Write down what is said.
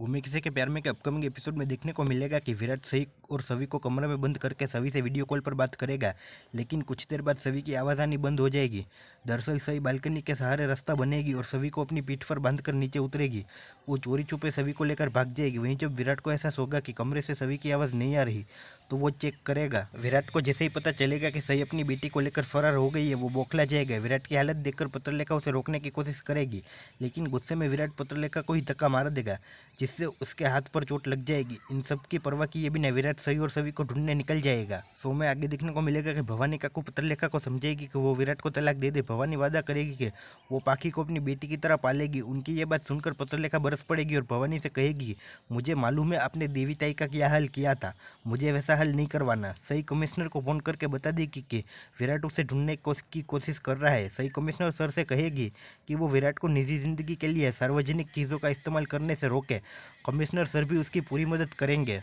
उम्मीद किसी के प्यार में के अपकमिंग एपिसोड में देखने को मिलेगा कि विराट सही और सभी को कमरे में बंद करके सभी से वीडियो कॉल पर बात करेगा लेकिन कुछ देर बाद सभी की आवाज़ आनी बंद हो जाएगी दरअसल सभी बालकनी के सहारे रास्ता बनेगी और सभी को अपनी पीठ पर बांध कर नीचे उतरेगी वो चोरी छुपे सभी को लेकर भाग जाएगी वहीं जब विराट को एहसास होगा कि कमरे से सभी की आवाज़ नहीं आ रही तो वो चेक करेगा विराट को जैसे ही पता चलेगा कि सही अपनी बेटी को लेकर फरार हो गई है वो बौखला जाएगा विराट की हालत देखकर पत्रलेखा उसे रोकने की कोशिश करेगी लेकिन गुस्से में विराट पत्रलेखा को ही धक्का मार देगा जिससे उसके हाथ पर चोट लग जाएगी इन सब की परवाह किए बिना विराट सही और सभी को ढूंढने निकल जाएगा सो में आगे देखने को मिलेगा कि भवानी काकू पत्रलेखा को समझेगी कि वो विराट को तलाक दे दे भवानी वादा करेगी कि वो पाखी को अपनी बेटी की तरह पालेगी उनकी ये बात सुनकर पत्रलेखा बरस पड़ेगी और भवानी से कहेगी मुझे मालूम है आपने देवी ताई का क्या हल किया था मुझे वैसा हल नहीं करवाना सही कमिश्नर को फ़ोन करके बता देगी कि विराट उसे ढूंढने की कोशिश कर रहा है सही कमिश्नर सर से कहेगी कि वो विराट को निजी ज़िंदगी के लिए सार्वजनिक चीज़ों का इस्तेमाल करने से रोके कमिश्नर सर भी उसकी पूरी मदद करेंगे